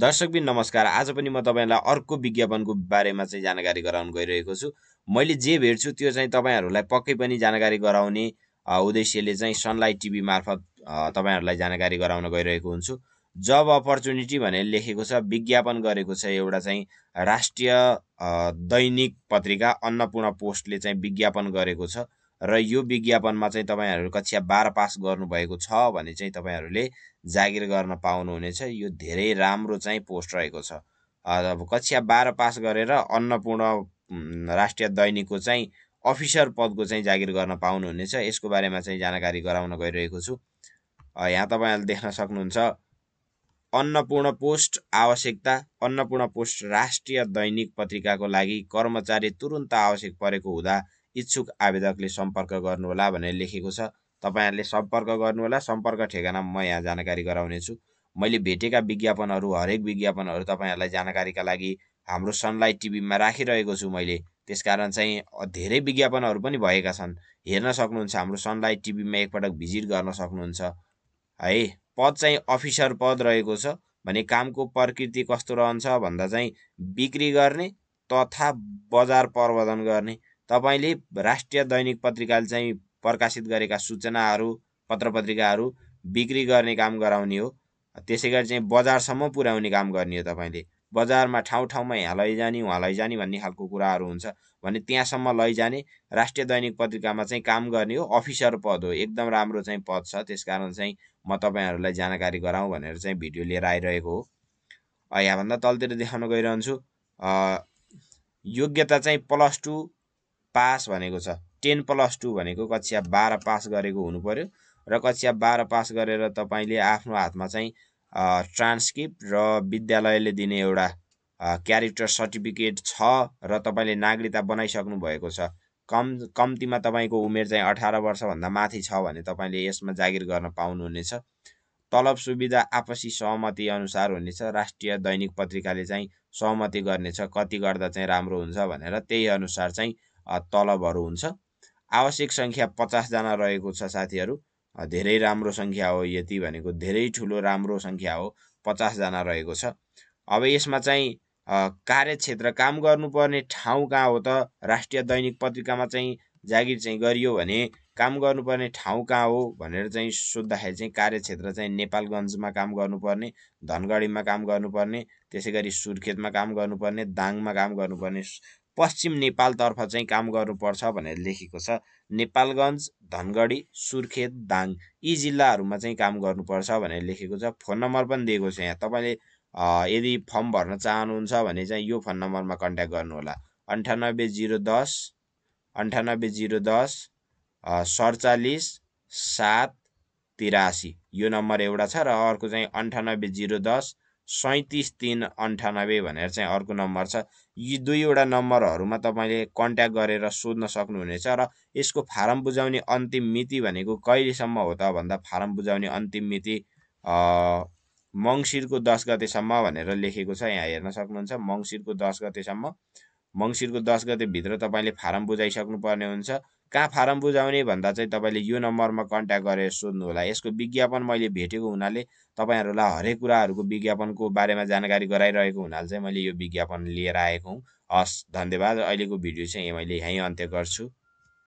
दर्शकबिन नमस्कार आज पनि म तपाईँलाई अर्को विज्ञापनको बारेमा चाहिँ जानकारी गराउन गइरहेको छु मैले जे भेट्छु त्यो चाहिँ तपाईँहरूलाई पक्कै पनि जानकारी गराउने उद्देश्यले चाहिँ सनलाइट टिभी मार्फत तपाईँहरूलाई जानकारी गराउन गइरहेको हुन्छु जब अपर्च्युनिटी भनेर लेखेको छ विज्ञापन गरेको छ एउटा चाहिँ राष्ट्रिय दैनिक पत्रिका अन्नपूर्ण पोस्टले चाहिँ विज्ञापन गरेको छ र यो विज्ञापनमा चाहिँ तपाईँहरू कक्षा बाह्र पास गर्नुभएको छ भने चाहिँ तपाईँहरूले जागिर गर्न पाउनुहुनेछ यो धेरै राम्रो चाहिँ पोस्ट रहेको छ अब कक्षा बाह्र पास गरेर अन्नपूर्ण राष्ट्रिय दैनिकको चाहिँ अफिसर पदको चाहिँ जागिर गर्न पाउनुहुनेछ यसको बारेमा चाहिँ जानकारी गराउन गइरहेको छु यहाँ तपाईँहरूले देख्न सक्नुहुन्छ अन्नपूर्ण पोस्ट आवश्यकता अन्नपूर्ण पोस्ट राष्ट्रिय दैनिक पत्रिकाको लागि कर्मचारी तुरुन्त आवश्यक परेको हुँदा इच्छुक आवेदकले सम्पर्क गर्नुहोला भनेर लेखेको छ तपाईँहरूले सम्पर्क गर्नुहोला सम्पर्क ठेगाना म यहाँ जानकारी गराउनेछु मैले भेटेका विज्ञापनहरू हरेक विज्ञापनहरू तपाईँहरूलाई जानकारीका लागि हाम्रो सनलाइट टिभीमा राखिरहेको छु मैले त्यसकारण चाहिँ धेरै विज्ञापनहरू पनि भएका छन् हेर्न सक्नुहुन्छ हाम्रो सनलाइट टिभीमा एकपटक भिजिट गर्न सक्नुहुन्छ है पद चाहिँ अफिसर पद रहेको छ भने कामको प्रकृति कस्तो रहन्छ भन्दा चाहिँ बिक्री गर्ने तथा बजार प्रवर्धन गर्ने तपाईँले राष्ट्रिय दैनिक पत्रिकाले चाहिँ प्रकाशित गरेका सूचनाहरू पत्र पत्रिकाहरू बिक्री गर्ने काम गराउने हो त्यसै गरी चाहिँ बजारसम्म पुर्याउने काम गर्ने हो तपाईँले बजारमा ठाउँ ठाउँमा यहाँ लैजाने उहाँ लैजाने भन्ने खालको कुराहरू हुन्छ भने त्यहाँसम्म लैजाने राष्ट्रिय दैनिक पत्रिकामा चाहिँ काम गर्ने हो अफिसर पद हो एकदम राम्रो चाहिँ पद छ त्यसकारण चाहिँ म तपाईँहरूलाई जानकारी गराउँ भनेर चाहिँ भिडियो लिएर आइरहेको हो यहाँभन्दा तलतिर देखाउन गइरहन्छु योग्यता चाहिँ प्लस टू पास भनेको छ टेन प्लस टू भनेको कक्षा बाह्र पास गरेको हुनु पऱ्यो र कक्षा बाह्र पास गरेर तपाईँले आफ्नो हातमा चाहिँ ट्रान्सक्रिप्ट र विद्यालयले दिने एउटा क्यारेक्टर सर्टिफिकेट छ र तपाईँले नागरिकता बनाइसक्नु भएको छ कम कम्तीमा तपाईँको उमेर चाहिँ अठार वर्षभन्दा माथि छ भने तपाईँले यसमा जागिर गर्न पाउनुहुनेछ तलब सुविधा आपसी सहमति अनुसार हुनेछ राष्ट्रिय दैनिक पत्रिकाले चाहिँ सहमति गर्नेछ कति गर्दा चाहिँ राम्रो हुन्छ भनेर त्यही अनुसार चाहिँ तलबहरू हुन्छ आवश्यक सङ्ख्या पचासजना रहेको छ साथीहरू धेरै राम्रो सङ्ख्या हो यति भनेको धेरै ठुलो राम्रो सङ्ख्या हो पचासजना रहेको छ अब यसमा चाहिँ कार्यक्षेत्र काम गर्नुपर्ने ठाउँ कहाँ हो त राष्ट्रिय दैनिक पत्रिकामा चाहिँ जागिर चाहिँ गरियो भने काम गर्नुपर्ने ठाउँ कहाँ हो भनेर चाहिँ सोद्धाखेरि चाहिँ कार्यक्षेत्र चाहिँ नेपालगञ्जमा काम गर्नुपर्ने धनगढीमा काम गर्नुपर्ने त्यसै गरी सुर्खेतमा काम गर्नुपर्ने दाङमा काम गर्नुपर्ने पश्चिम नेपालतर्फ चाहिँ काम गर्नुपर्छ भनेर लेखेको छ नेपालगञ्ज धनगढी सुर्खेत दाङ यी जिल्लाहरूमा चाहिँ काम गर्नुपर्छ भनेर लेखेको छ फोन नम्बर पनि दिएको छ यहाँ तपाईँले यदि फर्म भर्न चाहनुहुन्छ भने चाहिँ यो फोन नम्बरमा कन्ट्याक्ट गर्नुहोला अन्ठानब्बे जिरो दस अन्ठानब्बे जिरो दस सडचालिस सात तिरासी यो नम्बर एउटा छ र अर्को चाहिँ अन्ठानब्बे जिरो दस सैँतिस तिन अन्ठानब्बे भनेर चाहिँ अर्को नम्बर छ यी दुईवटा नम्बरहरूमा तपाईँले कन्ट्याक्ट गरेर सोध्न सक्नुहुनेछ र यसको फारम बुझाउने अन्तिम मिति भनेको कहिलेसम्म हो त भन्दा फारम बुझाउने अन्तिम मिति मङ्सिरको दस गतेसम्म भनेर लेखेको छ यहाँ हेर्न सक्नुहुन्छ मङ्सिरको दस गतेसम्म मङ्सिरको दस गतेभित्र तपाईँले फारम बुझाइसक्नुपर्ने हुन्छ कहाँ फारम बुझाउने भन्दा चाहिँ तपाईँले यो नम्बरमा कन्ट्याक्ट गरेर सोध्नु होला यसको विज्ञापन मैले भेटेको हुनाले तपाईँहरूलाई हरेक कुराहरूको विज्ञापनको बारेमा जानकारी गराइरहेको हुनाले चाहिँ मैले यो विज्ञापन लिएर आएको हुँ हस् धन्यवाद अहिलेको भिडियो चाहिँ मैले यहीँ अन्त्य गर्छु